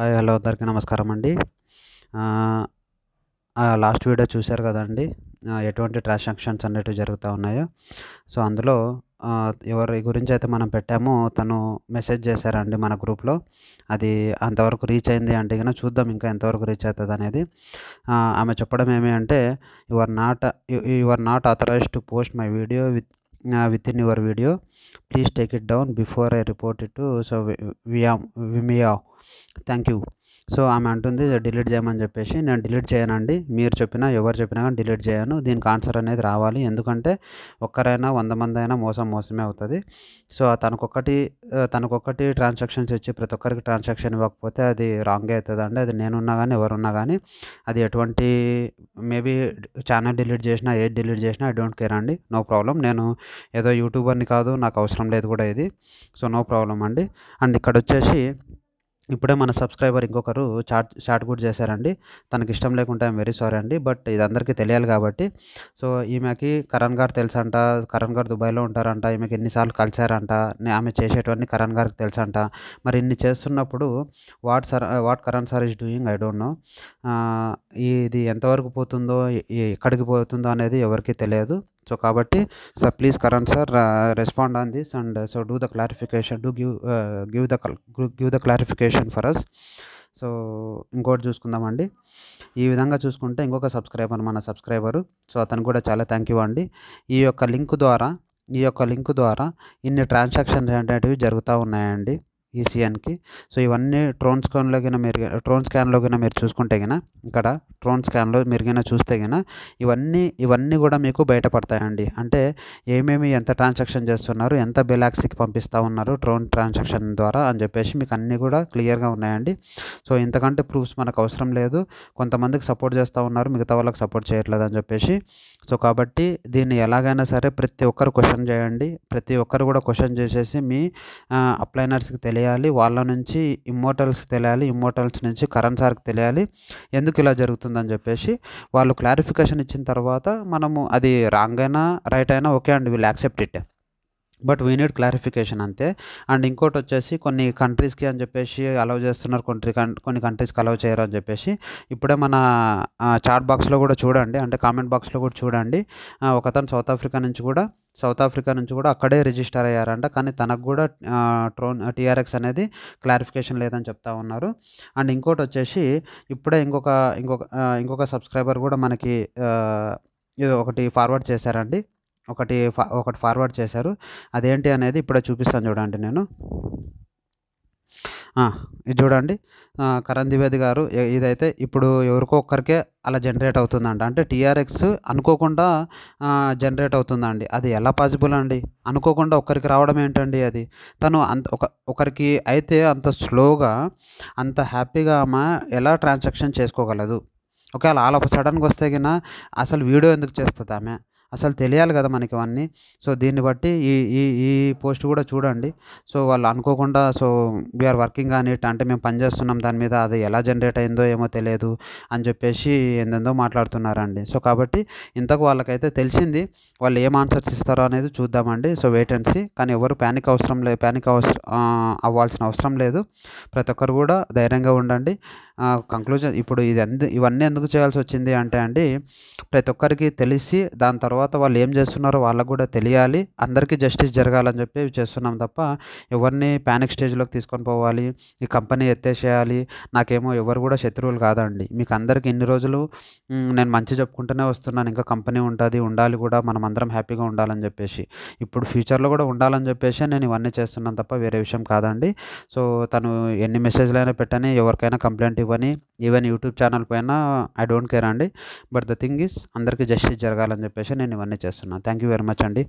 hi hello అందరికీ నమస్కారం అండి లాస్ట్ వీడియో చూశారు కదండి ఎటువంటి ట్రాన్సాక్షన్స్ అనేటివి జరుగుతూ ఉన్నాయో సో అందులో ఎవరి గురించి అయితే మనం పెట్టామో తను మెసేజ్ చేశారండి మన గ్రూప్లో అది అంతవరకు రీచ్ అయింది అంటే కనుక చూద్దాం ఇంకా ఎంతవరకు రీచ్ అవుతుంది అనేది ఆమె చెప్పడం ఏమి అంటే you are not you are not authorized to post my video with with in your video please take it down before I report it so వియామ్ విమియా థ్యాంక్ యూ సో ఆమె అంటుంది డిలీట్ చేయమని చెప్పేసి నేను డిలీట్ చేయనండి మీరు చెప్పినా ఎవరు చెప్పినా కానీ డిలీట్ చేయను దీనికి ఆన్సర్ అనేది రావాలి ఎందుకంటే ఒక్కరైనా వంద మంది అయినా మోసం మోసమే అవుతుంది సో తనకొకటి తనకొకటి ట్రాన్సాక్షన్స్ ఇచ్చి ప్రతి ఒక్కరికి ట్రాన్సాక్షన్ ఇవ్వకపోతే అది రాంగే అవుతుందండి అది నేనున్నా కానీ ఎవరున్నా కానీ అది ఎటువంటి మేబీ ఛానల్ డిలీట్ చేసినా ఏది డిలీట్ చేసినా ఐ డోంట్ కేర్ అండి నో ప్రాబ్లం నేను ఏదో యూట్యూబర్ని కాదు నాకు అవసరం లేదు కూడా ఇది సో నో ప్రాబ్లం అండి అండ్ ఇక్కడ వచ్చేసి ఇప్పుడే మన సబ్స్క్రైబర్ ఇంకొకరు చాట్ చాట్ కూడా చేశారండి తనకి ఇష్టం లేకుంటే ఐమ్ వెరీ సారీ అండి బట్ ఇది అందరికీ తెలియాలి కాబట్టి సో ఈమెకి కరణ్ గారు తెలుసంట కరణ్ గారు దుబాయ్లో ఉంటారంట ఈమెకి ఎన్నిసార్లు కలిశారంట ఆమె చేసేటువంటి కరణ్ గారికి తెలుసంట మరి ఇన్ని చేస్తున్నప్పుడు what sir what Karan sir is doing I don't know ఇది ఎంతవరకు పోతుందో ఎక్కడికి పోతుందో అనేది ఎవరికీ తెలియదు సో కాబట్టి sir please Karan sir respond on this and so do the clarification do give give the give the clarification for us so ఇంకోటి చూసుకుందామండి ఈ విధంగా చూసుకుంటే ఇంకొక సబ్స్క్రైబర్ మన సబ్స్క్రైబరు సో అతను కూడా చాలా థ్యాంక్ యూ అండి ఈ యొక్క లింక్ ద్వారా ఈ యొక్క లింక్ ద్వారా ఇన్ని ట్రాన్సాక్షన్స్ అనేటివి జరుగుతూ ఉన్నాయండి ఈసీఎన్కి సో ఇవన్నీ ట్రోన్ స్కాన్లో కింద మీరు ట్రోన్ స్కాన్లో కింద మీరు చూసుకుంటే కింద ఇక్కడ ఎలక్ట్రాన్ స్కాన్లో మీరు కన్నా చూస్తే కన్నా ఇవన్నీ ఇవన్నీ కూడా మీకు బయటపడతాయండి అంటే ఏమేమి ఎంత ట్రాన్సాక్షన్ చేస్తున్నారు ఎంత బిలాక్సీకి పంపిస్తూ ఉన్నారు డ్రోన్ ట్రాన్సాక్షన్ ద్వారా అని చెప్పేసి మీకు అన్నీ కూడా క్లియర్గా ఉన్నాయండి సో ఇంతకంటే ప్రూఫ్స్ మనకు అవసరం లేదు కొంతమందికి సపోర్ట్ చేస్తూ ఉన్నారు మిగతా వాళ్ళకి సపోర్ట్ చేయట్లేదు అని చెప్పేసి సో కాబట్టి దీన్ని ఎలాగైనా సరే ప్రతి ఒక్కరు క్వశ్చన్ చేయండి ప్రతి ఒక్కరు కూడా క్వశ్చన్ చేసేసి మీ అప్లైనర్స్కి తెలియాలి వాళ్ళ నుంచి ఇమ్మోటల్స్ తెలియాలి ఇమ్మోటల్స్ నుంచి కరెంట్ సార్కి తెలియాలి ఎందుకు ఇలా జరుగుతుంది ఉందని చెప్పేసి వాళ్ళు క్లారిఫికేషన్ ఇచ్చిన తర్వాత మనము అది రాంగ్ అయినా రైట్ అయినా ఓకే అండ్ వీళ్ళు accept it but we need clarification అంతే అండ్ ఇంకోటి వచ్చేసి కొన్ని కంట్రీస్కి అని చెప్పేసి అలౌ చేస్తున్నారు కొన్ని కొన్ని కంట్రీస్కి అలౌ చేయరు అని చెప్పేసి ఇప్పుడే మన చాట్ బాక్స్లో కూడా చూడండి అంటే కామెంట్ బాక్స్లో కూడా చూడండి ఒకతను సౌత్ ఆఫ్రికా నుంచి కూడా సౌత్ ఆఫ్రికా నుంచి కూడా అక్కడే రిజిస్టర్ అయ్యారంట కానీ తనకు కూడా ట్రోన్ టీఆర్ఎక్స్ అనేది క్లారిఫికేషన్ లేదని చెప్తా ఉన్నారు అండ్ ఇంకోటి వచ్చేసి ఇప్పుడే ఇంకొక ఇంకొక ఇంకొక సబ్స్క్రైబర్ కూడా మనకి ఒకటి ఫార్వర్డ్ చేశారండి ఒకటి ఫా ఒకటి ఫార్వర్డ్ చేశారు అదేంటి అనేది ఇప్పుడే చూపిస్తాను చూడండి నేను ఇది చూడండి కరణ్ ద్వివేది గారు ఇదైతే ఇప్పుడు ఎవరికో ఒక్కరికే అలా జనరేట్ అవుతుందంట అంటే టీఆర్ఎక్స్ అనుకోకుండా జనరేట్ అవుతుందండి అది ఎలా పాసిబుల్ అండి అనుకోకుండా ఒకరికి రావడం ఏంటండి అది తను అంత ఒక ఒకరికి అయితే అంత స్లోగా అంత హ్యాపీగా ఆమె ఎలా ట్రాన్సాక్షన్ చేసుకోగలదు ఒకవేళ ఆల్ ఆఫ్ సడన్గా వస్తే గిన అసలు వీడియో ఎందుకు చేస్తుంది ఆమె అసలు తెలియాలి కదా మనకి అవన్నీ సో దీన్ని బట్టి ఈ ఈ ఈ పోస్ట్ కూడా చూడండి సో వాళ్ళు అనుకోకుండా సో వీఆర్ వర్కింగ్ అని అంటే మేము పనిచేస్తున్నాం దాని మీద అది ఎలా జనరేట్ అయిందో ఏమో తెలియదు అని చెప్పేసి ఏందేందో మాట్లాడుతున్నారండి సో కాబట్టి ఇంతకు వాళ్ళకైతే తెలిసింది వాళ్ళు ఏం ఆన్సర్స్ ఇస్తారో అనేది చూద్దామండి సో వేటెన్సీ కానీ ఎవరు ప్యానిక్ అవసరం లేదు ప్యానిక్ అవసరం అవ్వాల్సిన అవసరం లేదు ప్రతి ఒక్కరు కూడా ధైర్యంగా ఉండండి కంక్లూజన్ ఇప్పుడు ఇది ఇవన్నీ ఎందుకు చేయాల్సి వచ్చింది అంటే అండి ప్రతి ఒక్కరికి తెలిసి దాని తర్వాత తర్వాత వాళ్ళు ఏం చేస్తున్నారో వాళ్ళకు కూడా తెలియాలి అందరికీ జస్టిస్ జరగాలని చెప్పి చేస్తున్నాం తప్ప ఎవరిని ప్యానిక్ స్టేజ్లోకి తీసుకొని పోవాలి ఈ కంపెనీ ఎత్తేసేయాలి నాకేమో ఎవరు కూడా శత్రువులు కాదండి మీకు అందరికీ ఇన్ని రోజులు నేను మంచి చెప్పుకుంటూనే వస్తున్నాను ఇంకా కంపెనీ ఉంటుంది ఉండాలి కూడా మనం అందరం హ్యాపీగా ఉండాలని చెప్పేసి ఇప్పుడు ఫ్యూచర్లో కూడా ఉండాలని చెప్పేసి నేను ఇవన్నీ చేస్తున్నాను తప్ప వేరే విషయం కాదండి సో తను ఎన్ని మెసేజ్లైనా పెట్టని ఎవరికైనా కంప్లైంట్ ఇవ్వని ఈవెన్ యూట్యూబ్ ఛానల్ పైన ఐ డోంట్ కేర్ అండి బట్ ద థింగ్ ఇస్ అందరికీ జస్టిస్ జరగాలని చెప్పేసి నేను ఇవన్నీ చేస్తున్నాను థ్యాంక్ యూ వెరీ మచ్ అండి